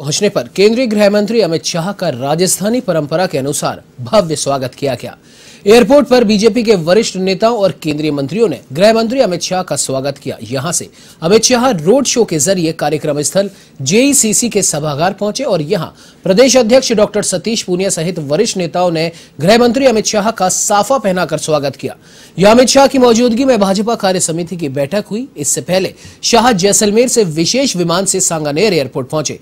पहुंचने पर केंद्रीय गृह मंत्री अमित शाह का राजस्थानी परंपरा के अनुसार भव्य स्वागत किया गया एयरपोर्ट पर बीजेपी के वरिष्ठ नेताओं और केंद्रीय मंत्रियों ने गृह मंत्री अमित शाह का स्वागत किया यहां से अमित शाह रोड शो के जरिए कार्यक्रम स्थल जेईसीसी के सभागार पहुंचे और यहां प्रदेश अध्यक्ष डॉक्टर सतीश पूनिया सहित वरिष्ठ नेताओं ने गृह मंत्री अमित शाह का साफा पहनाकर स्वागत किया यह अमित शाह की मौजूदगी में भाजपा कार्य समिति की बैठक हुई इससे पहले शाह जैसलमेर से विशेष विमान से सांगानेर एयरपोर्ट पहुंचे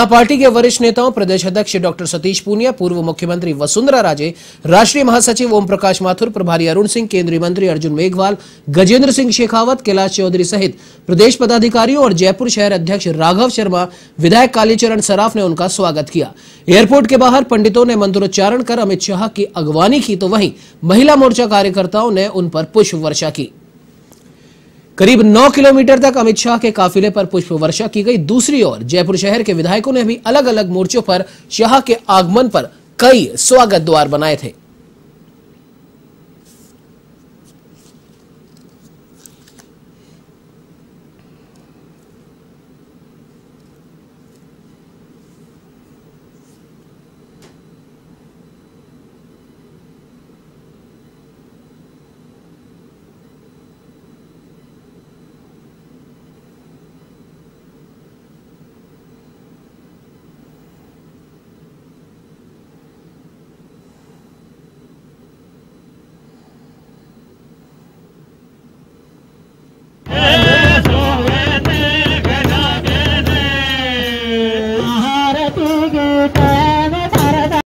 जहां पार्टी के वरिष्ठ नेताओं प्रदेश अध्यक्ष डॉक्टर सतीश पूनिया पूर्व मुख्यमंत्री वसुंधरा राजे राष्ट्रीय महासचिव ओम प्रकाश माथुर प्रभारी अरुण सिंह केंद्रीय मंत्री अर्जुन मेघवाल गजेंद्र सिंह शेखावत कैलाश चौधरी सहित प्रदेश पदाधिकारियों और जयपुर शहर अध्यक्ष राघव शर्मा विधायक कालीचरण सराफ ने उनका स्वागत किया एयरपोर्ट के बाहर पंडितों ने मंत्रोच्चारण कर अमित शाह की अगवानी की तो वहीं महिला मोर्चा कार्यकर्ताओं ने उन पर पुष्प वर्षा की करीब 9 किलोमीटर तक अमित शाह के काफिले पर पुष्प वर्षा की गई दूसरी ओर जयपुर शहर के विधायकों ने भी अलग अलग मोर्चों पर शाह के आगमन पर कई स्वागत द्वार बनाए थे